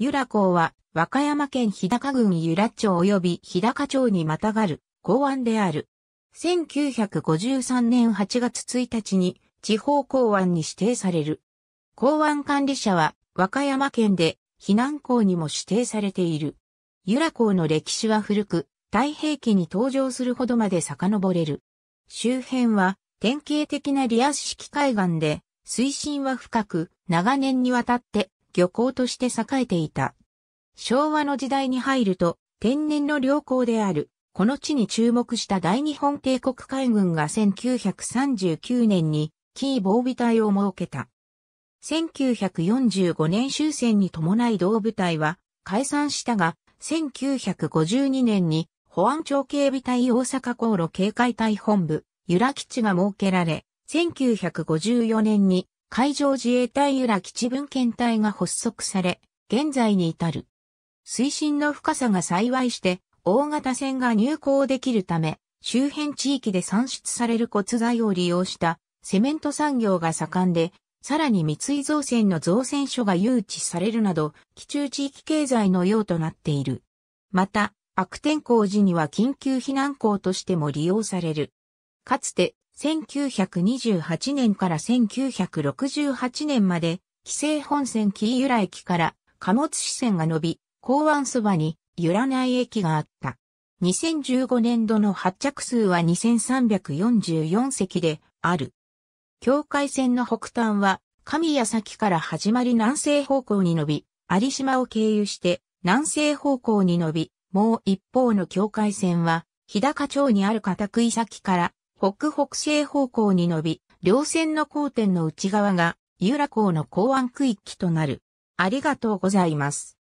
由良港は和歌山県日高郡由良町及び日高町にまたがる港湾である。1953年8月1日に地方港湾に指定される。港湾管理者は和歌山県で避難港にも指定されている。由良港の歴史は古く、太平記に登場するほどまで遡れる。周辺は典型的なリアス式海岸で、水深は深く、長年にわたって漁港として栄えていた。昭和の時代に入ると、天然の良港である、この地に注目した大日本帝国海軍が1939年に、キー防備隊を設けた。1945年終戦に伴い同部隊は解散したが、1952年に保安庁警備隊大阪航路警戒隊本部、由良基地が設けられ、1954年に海上自衛隊由良基地分検隊が発足され、現在に至る。水深の深さが幸いして、大型船が入港できるため、周辺地域で産出される骨材を利用したセメント産業が盛んで、さらに三井造船の造船所が誘致されるなど、基中地域経済のようとなっている。また、悪天候時には緊急避難港としても利用される。かつて1928年から1968年まで、紀勢本線紀伊由良駅から貨物支線が伸び、港湾そばに揺らない駅があった。2015年度の発着数は2344席である。境界線の北端は神谷崎から始まり南西方向に伸び、有島を経由して南西方向に伸び、もう一方の境界線は日高町にある片食い先から北北西方向に伸び、両線の交点の内側が、由良港の港湾区域となる。ありがとうございます。